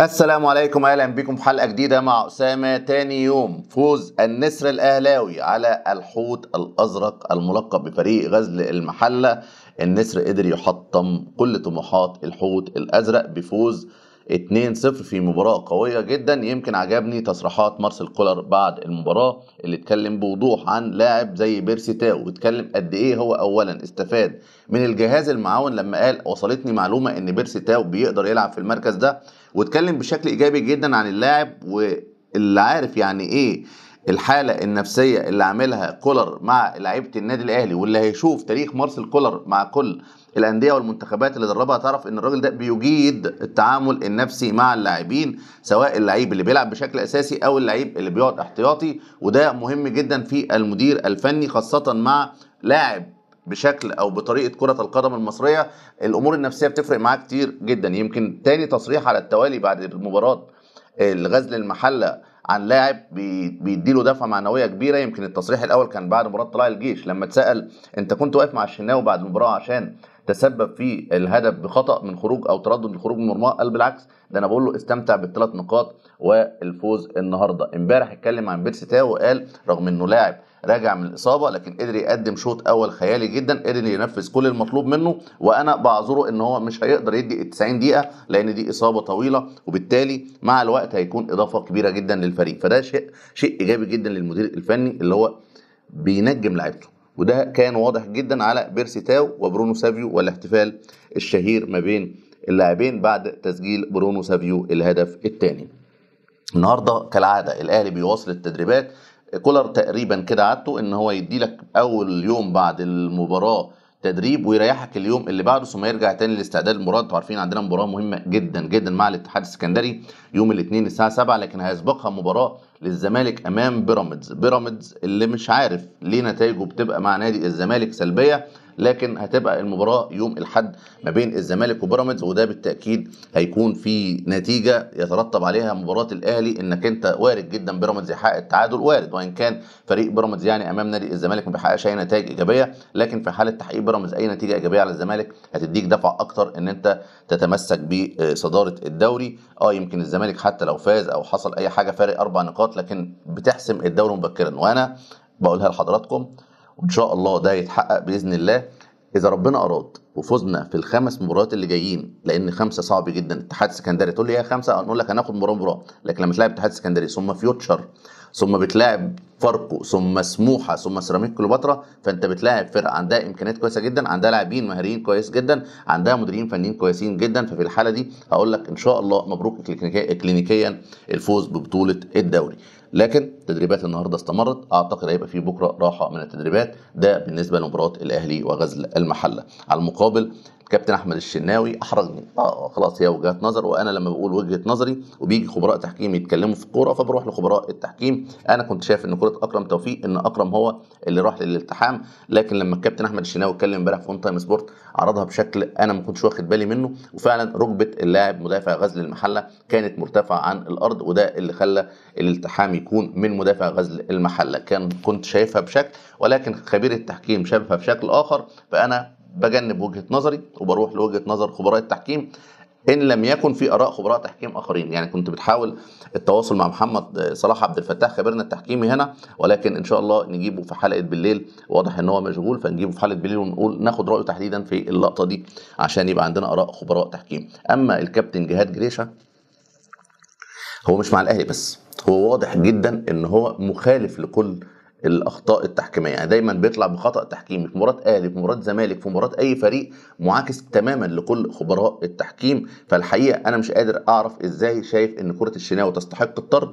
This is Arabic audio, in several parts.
السلام عليكم اهلا بكم في حلقه جديده مع اسامه تاني يوم فوز النسر الاهلاوي على الحوت الازرق الملقب بفريق غزل المحله النسر قدر يحطم كل طموحات الحوت الازرق بفوز 2-0 في مباراة قوية جدا يمكن عجبني تصريحات مارسيل كولر بعد المباراة اللي اتكلم بوضوح عن لاعب زي بيرسي تاو واتكلم قد ايه هو اولا استفاد من الجهاز المعاون لما قال وصلتني معلومة ان بيرسي تاو بيقدر يلعب في المركز ده واتكلم بشكل ايجابي جدا عن اللاعب واللي عارف يعني ايه الحاله النفسيه اللي عاملها كولر مع لعيبه النادي الاهلي واللي هيشوف تاريخ مارسيل كولر مع كل الانديه والمنتخبات اللي دربها تعرف ان الراجل ده بيجيد التعامل النفسي مع اللاعبين سواء اللعيب اللي بيلعب بشكل اساسي او اللعيب اللي بيقعد احتياطي وده مهم جدا في المدير الفني خاصه مع لاعب بشكل او بطريقه كره القدم المصريه الامور النفسيه بتفرق معاه كتير جدا يمكن تاني تصريح على التوالي بعد مباراه الغزل آه، المحله عن لاعب بيديله دفعه معنويه كبيره يمكن التصريح الاول كان بعد مباراه طلائع الجيش لما اتسال انت كنت واقف مع الشناوي بعد المباراه عشان تسبب في الهدف بخطا من خروج او تردد الخروج من مرماه قال بالعكس ده انا بقول له استمتع بالثلاث نقاط والفوز النهارده امبارح اتكلم عن بيرسي تاو وقال رغم انه لاعب راجع من الاصابه لكن قدر يقدم شوط اول خيالي جدا قدر ينفذ كل المطلوب منه وانا بعذره ان هو مش هيقدر يدي ال 90 دقيقه لان دي اصابه طويله وبالتالي مع الوقت هيكون اضافه كبيره جدا للفريق فده شيء شيء ايجابي جدا للمدير الفني اللي هو بينجم لعيبته وده كان واضح جدا على بيرسي تاو وبرونو سافيو والاحتفال الشهير ما بين اللاعبين بعد تسجيل برونو سافيو الهدف الثاني النهارده كالعاده الاهلي بيواصل التدريبات كولر تقريبا كده عادته ان هو يدي لك اول يوم بعد المباراه تدريب ويريحك اليوم اللي بعده ثم يرجع تاني للاستعداد المباراه انتوا عارفين عندنا مباراه مهمه جدا جدا مع الاتحاد السكندري يوم الاثنين الساعه 7 لكن هيسبقها مباراه للزمالك امام بيراميدز بيراميدز اللي مش عارف ليه نتائجه بتبقى مع نادي الزمالك سلبيه لكن هتبقى المباراه يوم الاحد ما بين الزمالك وبيراميدز وده بالتاكيد هيكون في نتيجه يترتب عليها مباراه الاهلي انك انت وارد جدا بيراميدز يحقق التعادل وارد وان كان فريق بيراميدز يعني امام نادي الزمالك ما بيحققش اي نتائج ايجابيه لكن في حاله تحقيق بيراميدز اي نتيجه ايجابيه على الزمالك هتديك دفعه اكتر ان انت تتمسك بصداره الدوري اه يمكن الزمالك حتى لو فاز او حصل اي حاجه فارق اربع نقاط لكن بتحسم الدوري مبكرا وانا بقولها لحضراتكم وان شاء الله ده يتحقق باذن الله اذا ربنا اراد وفزنا في الخمس مباريات اللي جايين لان خمسه صعب جدا اتحاد السكندري تقول لي يا خمسه اقول لك هناخد مباراه مباراه لكن لما تلاعب اتحاد السكندري ثم فيوتشر ثم بتلاعب فاركو ثم سموحه ثم سيراميك كليوباترا فانت بتلاعب فرقه عندها امكانيات كويسه جدا عندها لاعبين مهاريين كويس جدا عندها مديرين فنيين كويسين جدا ففي الحاله دي هقول لك ان شاء الله مبروك كلينيكيا الفوز ببطوله الدوري لكن تدريبات النهارده استمرت اعتقد هيبقى في بكره راحه من التدريبات ده بالنسبه لمباراه الاهلي وغزل المحله على المقابل كابتن احمد الشناوي احرجني اه خلاص هي وجهات نظر وانا لما بقول وجهه نظري وبيجي خبراء تحكيم يتكلموا في الكوره فبروح لخبراء التحكيم انا كنت شايف ان كره اكرم توفيق ان اكرم هو اللي راح للالتحام لكن لما الكابتن احمد الشناوي اتكلم امبارح في اون تايم سبورت عرضها بشكل انا ما كنتش واخد بالي منه وفعلا ركبه اللاعب مدافع غزل المحله كانت مرتفعه عن الارض وده اللي خلى الالتحام يكون من مدافع غزل المحله كان كنت شايفها بشكل ولكن خبير التحكيم شافها بشكل اخر فانا بجنب وجهه نظري وبروح لوجهه نظر خبراء التحكيم ان لم يكن في اراء خبراء تحكيم اخرين يعني كنت بتحاول التواصل مع محمد صلاح عبد الفتاح خبيرنا التحكيمي هنا ولكن ان شاء الله نجيبه في حلقه بالليل واضح ان هو مشغول فنجيبه في حلقه بالليل ونقول ناخد رايه تحديدا في اللقطه دي عشان يبقى عندنا اراء خبراء تحكيم اما الكابتن جهاد جريشه هو مش مع الاهلي بس هو واضح جدا ان هو مخالف لكل الاخطاء التحكيميه يعني دايما بيطلع بخطا تحكيمي في مباراه اهلي في مباراه زمالك في مباراه اي فريق معاكس تماما لكل خبراء التحكيم فالحقيقه انا مش قادر اعرف ازاي شايف ان كره الشناوي تستحق الطرد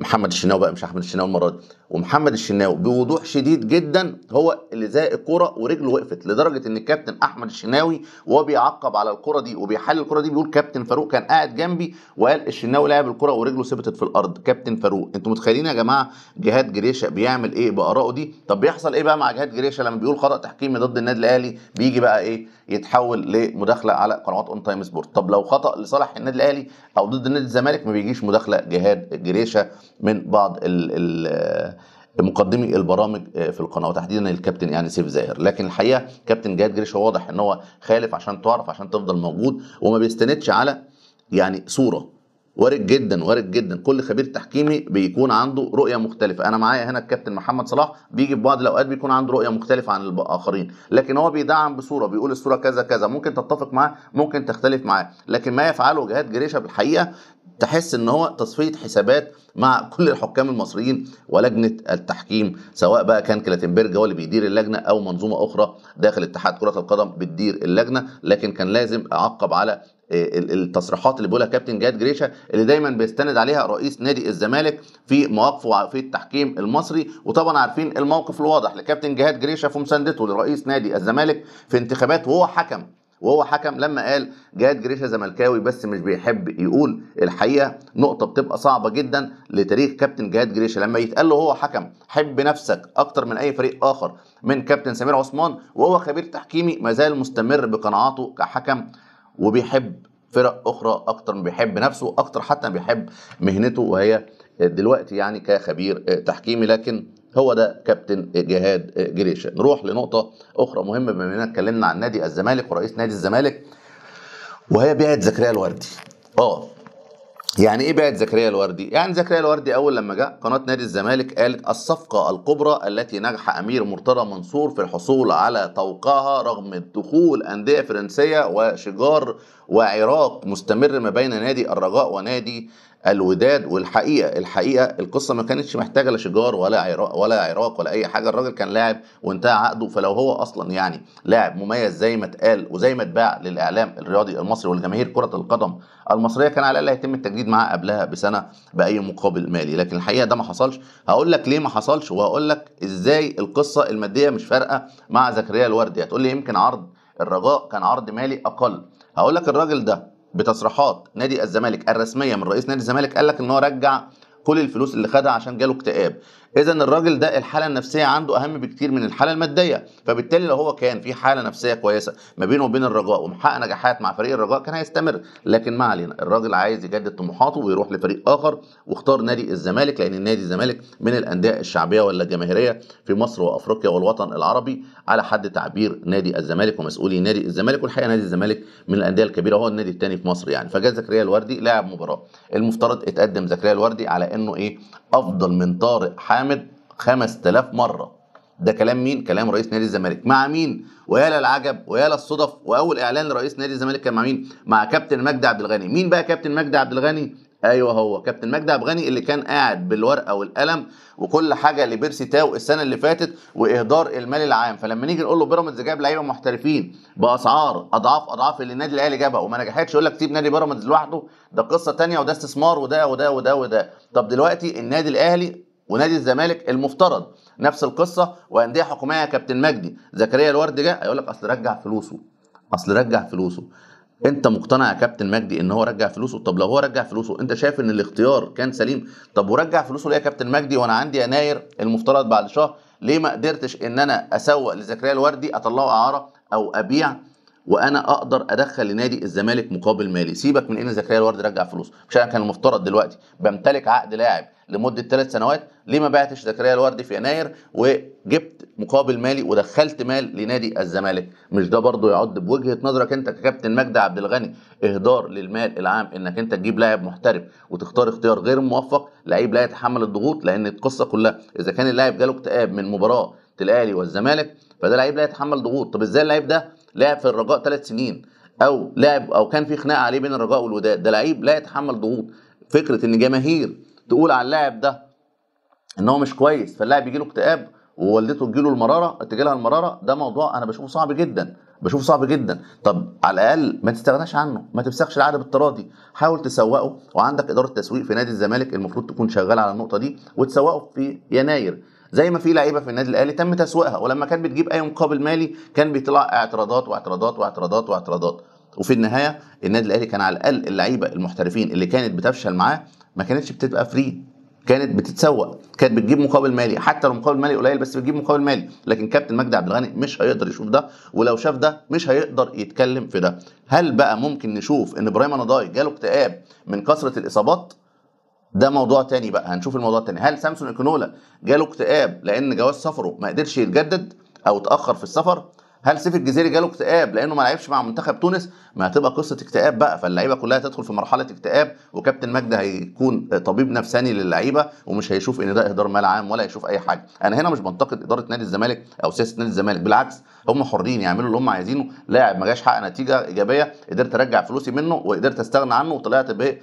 محمد الشناوي بقى مش احمد الشناوي المره دي ومحمد الشناوي بوضوح شديد جدا هو اللي زاق الكوره ورجله وقفت لدرجه ان الكابتن احمد الشناوي وهو بيعقب على الكوره دي وبيحلل الكوره دي بيقول كابتن فاروق كان قاعد جنبي وقال الشناوي لعب الكوره ورجله ثبتت في الارض كابتن فاروق انتوا متخيلين يا جماعه جهاد جريشه بيعمل ايه بارائه دي طب بيحصل ايه بقى مع جهاد جريشه لما بيقول خطا تحكيمي ضد النادي الاهلي بيجي بقى ايه يتحول لمداخله على قنوات اون تايم سبورت طب لو خطا لصالح النادي الاهلي او ضد النادي الزمالك ما بيجيش مداخله جهاد جريشه من بعض ال ال مقدمي البرامج آه، في القناه وتحديدا الكابتن يعني سيف زاهر لكن الحقيقه كابتن جهاد جريش واضح ان هو خالف عشان تعرف عشان تفضل موجود وما بيستندش على يعني صوره وارد جدا وارد جدا كل خبير تحكيمي بيكون عنده رؤيه مختلفه انا معايا هنا الكابتن محمد صلاح بيجي في بعض الاوقات بيكون عنده رؤيه مختلفه عن الاخرين لكن هو بيدعم بصوره بيقول الصوره كذا كذا ممكن تتفق معاه ممكن تختلف معاه لكن ما يفعله جهاد جريشه بالحقيقه تحس ان هو تصفيه حسابات مع كل الحكام المصريين ولجنه التحكيم سواء بقى كان كلاتنبرج هو اللي بيدير اللجنه او منظومه اخرى داخل اتحاد كره القدم بتدير اللجنه لكن كان لازم اعقب على آه، التصريحات اللي بيقولها كابتن جاد جريشا اللي دايما بيستند عليها رئيس نادي الزمالك في مواقفه في التحكيم المصري وطبعا عارفين الموقف الواضح لكابتن جهاد جريشا في مساندته لرئيس نادي الزمالك في انتخابات وهو حكم وهو حكم لما قال جهاد جريشة زملكاوي بس مش بيحب يقول الحقيقه نقطه بتبقى صعبه جدا لتاريخ كابتن جهاد جريشة لما يتقال له هو حكم حب نفسك اكتر من اي فريق اخر من كابتن سمير عثمان وهو خبير تحكيمي ما زال مستمر بقناعاته كحكم وبيحب فرق اخرى اكتر من بيحب نفسه اكتر حتى بيحب مهنته وهي دلوقتي يعني كخبير آه، تحكيمي لكن هو ده كابتن آه، جهاد آه، جريشه نروح لنقطه اخرى مهمه بما اننا اتكلمنا عن نادي الزمالك ورئيس نادي الزمالك وهي بيعه زكريا الوردي اه يعني ايه بعت زكريا الوردي؟ يعني زكريا الوردي اول لما جاء قناه نادي الزمالك قالت الصفقه الكبرى التي نجح امير مرتضى منصور في الحصول على توقعها رغم دخول انديه فرنسيه وشجار وعراق مستمر ما بين نادي الرجاء ونادي الوداد والحقيقه الحقيقه القصه ما كانتش محتاجه لا شجار ولا عراق ولا عراق ولا اي حاجه الراجل كان لاعب وانتهى عقده فلو هو اصلا يعني لاعب مميز زي ما اتقال وزي ما اتباع للاعلام الرياضي المصري والجماهير كره القدم المصريه كان على الاقل هيتم التجديد معاه قبلها بسنه باي مقابل مالي لكن الحقيقه ده ما حصلش هقول لك ليه ما حصلش وهقول لك ازاي القصه الماديه مش فارقه مع زكريا الوردي هتقول لي يمكن عرض الرجاء كان عرض مالي اقل هقول لك الراجل ده بتصريحات نادي الزمالك الرسميه من رئيس نادي الزمالك قال لك ان هو رجع كل الفلوس اللي خدها عشان جاله اكتئاب اذا الراجل ده الحاله النفسيه عنده اهم بكتير من الحاله الماديه فبالتالي لو هو كان في حاله نفسيه كويسه ما بينه وبين الرجاء ومحقق نجاحات مع فريق الرجاء كان هيستمر لكن ما علينا الراجل عايز يجدد طموحاته ويروح لفريق اخر واختار نادي الزمالك لان النادي الزمالك من الانديه الشعبيه ولا الجماهيريه في مصر وافريقيا والوطن العربي على حد تعبير نادي الزمالك ومسؤولي نادي الزمالك والحقيقه نادي الزمالك من الانديه الكبيره هو النادي الثاني في مصر يعني فجاء زكريا الوردي لاعب مباراه المفترض اتقدم زكريا الوردي على انه ايه افضل من طارق حامد 5000 مره ده كلام مين كلام رئيس نادي الزمالك مع مين ويا للعجب ويا للصدف واول اعلان لرئيس نادي الزمالك كان مع مين مع كابتن مجدي عبد الغني مين بقى كابتن مجدي عبد الغني ايوه هو كابتن مجدي الغني اللي كان قاعد بالورقه والقلم وكل حاجه لبيرسي تاو السنه اللي فاتت واهدار المال العام فلما نيجي نقول له بيراميدز جاب لعيبه محترفين باسعار اضعاف اضعاف اللي النادي الاهلي جابها وما نجحتش يقول لك سيب نادي بيراميدز لوحده ده قصه ثانيه وده استثمار وده وده وده وده طب دلوقتي النادي الاهلي ونادي الزمالك المفترض نفس القصه وانديه حكوميه يا كابتن مجدي زكريا الورد جه هيقول لك اصل رجع فلوسه اصل رجع فلوسه انت مقتنع يا كابتن مجدي ان هو رجع فلوسه طب لو هو رجع فلوسه انت شايف ان الاختيار كان سليم طب ورجع فلوسه ليه يا كابتن مجدي وانا عندي يناير المفترض بعد شهر ليه ما قدرتش ان انا اسوق لزكريا الوردي اطلعه اعاره او ابيع وانا اقدر ادخل لنادي الزمالك مقابل مالي سيبك من ان زكريا الوردي رجع فلوسه مش انا كان المفترض دلوقتي بمتلك عقد لاعب لمده ثلاث سنوات ليه ما بعتش زكريا الوردي في يناير وجبت مقابل مالي ودخلت مال لنادي الزمالك مش ده برضه يعد بوجهه نظرك انت ككابتن مجدي عبد الغني اهدار للمال العام انك انت تجيب لاعب محترف وتختار اختيار غير موفق لعيب لا يتحمل الضغوط لان القصه كلها اذا كان اللاعب جاله اكتئاب من مباراه الاهلي والزمالك فده لعيب لا يتحمل ضغوط طب ازاي اللعيب ده لعب في الرجاء ثلاث سنين او لعب او كان في خناقه عليه بين الرجاء والوداد ده لعيب لا يتحمل ضغوط فكره ان جماهير تقول على اللاعب ده ان هو مش كويس فاللاعب يجي له اكتئاب ووالدته تجيله المراره تجيلها المراره ده موضوع انا بشوفه صعب جدا بشوفه صعب جدا طب على الاقل ما تستغناش عنه ما تفسخش العقد بالتراضي حاول تسوقه وعندك اداره تسويق في نادي الزمالك المفروض تكون شغاله على النقطه دي وتسوقه في يناير زي ما في لعيبه في النادي الاهلي تم تسويقها ولما كان بتجيب اي مقابل مالي كان بيطلع اعتراضات واعتراضات واعتراضات واعتراضات وفي النهايه النادي الاهلي كان على الاقل اللعيبه المحترفين اللي كانت بتفشل معاه ما كانتش بتبقى فري كانت بتتسوق كانت بتجيب مقابل مالي حتى لو مقابل مالي قليل بس بتجيب مقابل مالي لكن كابتن مجدي عبد الغني مش هيقدر يشوف ده ولو شاف ده مش هيقدر يتكلم في ده هل بقى ممكن نشوف ان ابراهيم نضاي جاله اكتئاب من كثره الاصابات ده موضوع تاني بقى هنشوف الموضوع التاني هل سامسون اكنولا جاله اكتئاب لان جواز سفره ما قدرش يتجدد او اتاخر في السفر هل سيف الجزيري جاله اكتئاب لانه ما لعبش مع منتخب تونس ما هتبقى قصه اكتئاب بقى فاللعيبه كلها تدخل في مرحله اكتئاب وكابتن مجدي هيكون طبيب نفساني للعيبه ومش هيشوف ان ده اهدار مال عام ولا هيشوف اي حاجه انا هنا مش بنتقد اداره نادي الزمالك او سياسه نادي الزمالك بالعكس هم حرين يعملوا اللي هم عايزينه لاعب ما جاش حقق نتيجه ايجابيه قدرت ارجع فلوسي منه وقدرت استغنى عنه وطلعت ب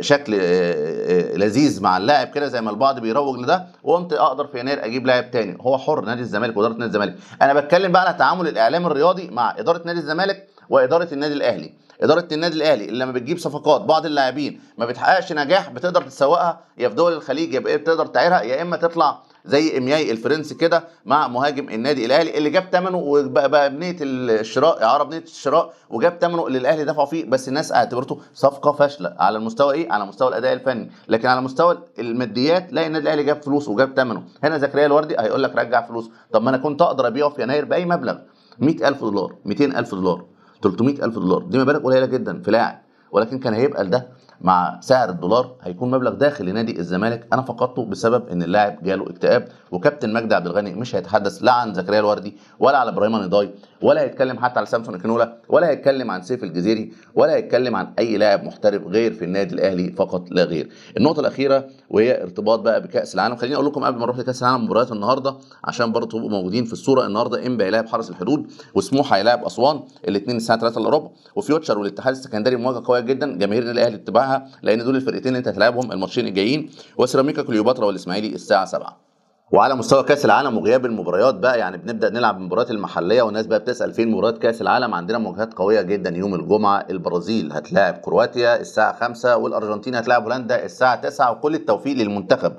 شكل آه، آه، لذيذ مع اللاعب كده زي ما البعض بيروج لده وقمت اقدر في يناير اجيب لاعب تاني هو حر نادي الزمالك واداره نادي الزمالك انا بتكلم بقى على تعامل الاعلام الرياضي مع اداره نادي الزمالك واداره النادي الاهلي اداره النادي الاهلي اللي لما بتجيب صفقات بعض اللاعبين ما بتحققش نجاح بتقدر تسوقها يا في دول الخليج يا إيه، بتقدر تعيرها يا اما تطلع زي امياي الفرنسي كده مع مهاجم النادي الاهلي اللي جاب ثمنه وبقى بنيه الشراء اعاره نيه الشراء وجاب ثمنه اللي الاهلي دفعه فيه بس الناس اعتبرته صفقه فاشله على المستوى ايه على مستوى الاداء الفني لكن على مستوى الماديات لا النادي الاهلي جاب فلوس وجاب ثمنه هنا زكريا الوردي هيقول لك رجع فلوس طب ما انا كنت اقدر ابيعه في يناير باي مبلغ 100000 دولار 200000 دولار 300000 دولار دي مبالغ قليله جدا في لاعب ولكن كان هيبقى لده مع سعر الدولار هيكون مبلغ داخل لنادي الزمالك انا فقدته بسبب ان اللاعب جاله اكتئاب وكابتن مجدي عبد الغني مش هيتحدث لا عن زكريا الوردي ولا على ابراهيم نضاي ولا هيتكلم حتى على سامسون كنولا ولا هيتكلم عن سيف الجزيري ولا هيتكلم عن اي لاعب محترف غير في النادي الاهلي فقط لا غير النقطه الاخيره وهي ارتباط بقى بكاس العالم خليني اقول لكم قبل ما نروح لكاس العالم مباريات النهارده عشان برضه تبقوا موجودين في الصوره النهارده امبا هيلاعب حرس الحدود وسموحه هيلاعب اسوان الاثنين الساعه 3 الا ربع وفيوتشر والاتحاد السكندري مواجهه قويه جدا جماهير الاهلي اتبعها لان دول الفرقتين اللي انت هتلاعبهم الماتشين الجايين وسيراميكا كليوباترا والاسماعيلي الساعه 7 وعلى مستوى كاس العالم وغياب المباريات بقى يعني بنبدا نلعب المباريات المحليه والناس بقى بتسال فين مباريات كاس العالم عندنا مواجهات قويه جدا يوم الجمعه البرازيل هتلاعب كرواتيا الساعه 5 والارجنتين هتلاعب هولندا الساعه 9 وكل التوفيق للمنتخب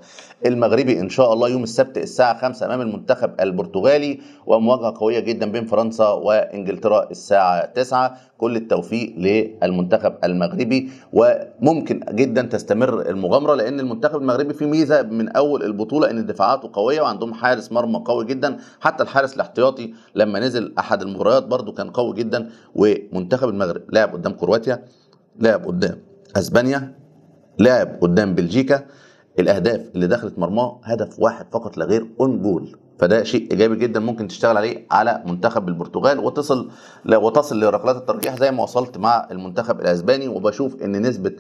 المغربي ان شاء الله يوم السبت الساعه 5 امام المنتخب البرتغالي ومواجهه قويه جدا بين فرنسا وانجلترا الساعه 9 كل التوفيق للمنتخب المغربي وممكن جدا تستمر المغامره لان المنتخب المغربي فيه ميزه من اول البطوله ان دفاعاته قويه وعندهم حارس مرمى قوي جدا حتى الحارس الاحتياطي لما نزل احد المباريات برده كان قوي جدا ومنتخب المغرب لعب قدام كرواتيا لعب قدام اسبانيا لعب قدام بلجيكا الاهداف اللي دخلت مرماه هدف واحد فقط لا غير اون جول فده شيء ايجابي جدا ممكن تشتغل عليه على منتخب البرتغال وتصل وتصل لركلات الترجيح زي ما وصلت مع المنتخب الاسباني وبشوف ان نسبه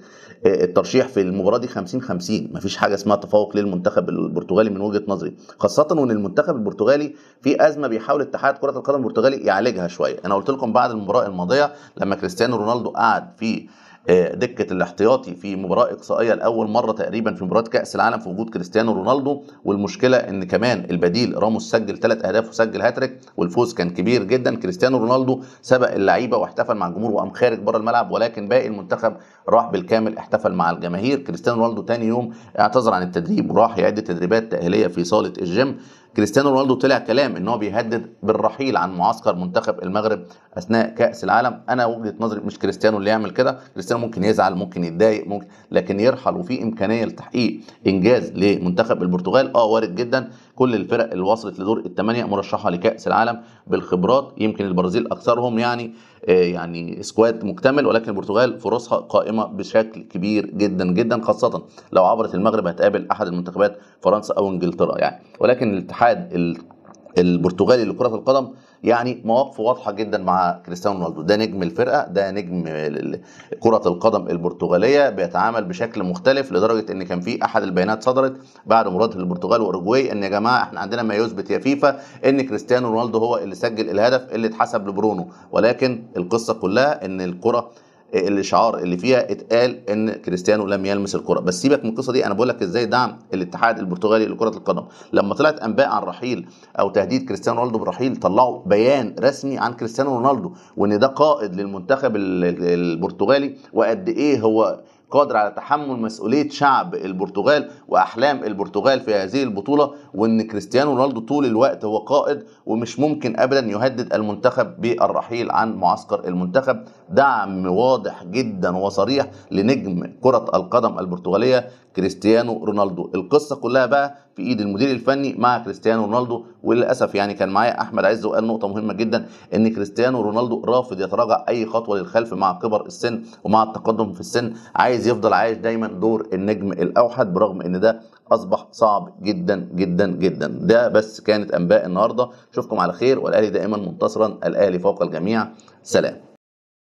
آه، الترشيح في المباراه دي 50 50 مفيش حاجه اسمها تفوق للمنتخب البرتغالي من وجهه نظري خاصه وان المنتخب البرتغالي في ازمه بيحاول اتحاد كره القدم البرتغالي يعالجها شويه انا قلت لكم بعد المباراه الماضيه لما كريستيانو رونالدو قعد في آه، دكه الاحتياطي في مباراه اقصائيه لاول مره تقريبا في مباراه كاس العالم في وجود كريستيانو رونالدو والمشكله ان كمان البديل راموس سجل ثلاث اهداف وسجل هاتريك والفوز كان كبير جدا كريستيانو رونالدو سبق اللعيبه واحتفل مع الجمهور وقام خارج بره الملعب ولكن باقي المنتخب راح بالكامل احتفل مع الجماهير كريستيانو رونالدو تاني يوم اعتذر عن التدريب وراح يعد تدريبات تاهيليه في صاله الجيم كريستيانو رونالدو طلع كلام ان هو بيهدد بالرحيل عن معسكر منتخب المغرب اثناء كاس العالم انا وجهه نظري مش كريستيانو اللي يعمل كده كريستيانو ممكن يزعل ممكن يتضايق ممكن لكن يرحل وفي امكانيه لتحقيق انجاز لمنتخب البرتغال اه وارد جدا كل الفرق اللي وصلت لدور الثمانيه مرشحه لكاس العالم بالخبرات يمكن البرازيل اكثرهم يعني آه، يعني سكواد مكتمل ولكن البرتغال فرصها قائمه بشكل كبير جدا جدا خاصه لو عبرت المغرب هتقابل احد المنتخبات فرنسا او انجلترا يعني ولكن الاتحاد البرتغالي لكره القدم يعني مواقفه واضحه جدا مع كريستيانو رونالدو ده نجم الفرقه ده نجم كره القدم البرتغاليه بيتعامل بشكل مختلف لدرجه ان كان في احد البيانات صدرت بعد مباراه البرتغال واوروجواي ان يا جماعه احنا عندنا ما يثبت يا فيفا ان كريستيانو رونالدو هو اللي سجل الهدف اللي اتحسب لبرونو ولكن القصه كلها ان الكره الاشعار اللي فيها اتقال ان كريستيانو لم يلمس الكره بس سيبك من القصه دي انا بقول لك ازاي دعم الاتحاد البرتغالي لكره القدم لما طلعت انباء عن رحيل او تهديد كريستيانو رونالدو بالرحيل طلعوا بيان رسمي عن كريستيانو رونالدو وان ده قائد للمنتخب البرتغالي وقد ايه هو قادر على تحمل مسؤوليه شعب البرتغال واحلام البرتغال في هذه البطوله وان كريستيانو رونالدو طول الوقت هو قائد ومش ممكن ابدا يهدد المنتخب بالرحيل عن معسكر المنتخب دعم واضح جدا وصريح لنجم كره القدم البرتغاليه كريستيانو رونالدو القصه كلها بقى في ايد المدير الفني مع كريستيانو رونالدو وللاسف يعني كان معايا احمد عز وقال نقطه مهمه جدا ان كريستيانو رونالدو رافض يتراجع اي خطوه للخلف مع كبر السن ومع التقدم في السن عايز يفضل عايش دايما دور النجم الاوحد برغم ان ده اصبح صعب جدا جدا جدا ده بس كانت انباء النهارده اشوفكم على خير والاهلي دائما منتصرا الاهلي فوق الجميع سلام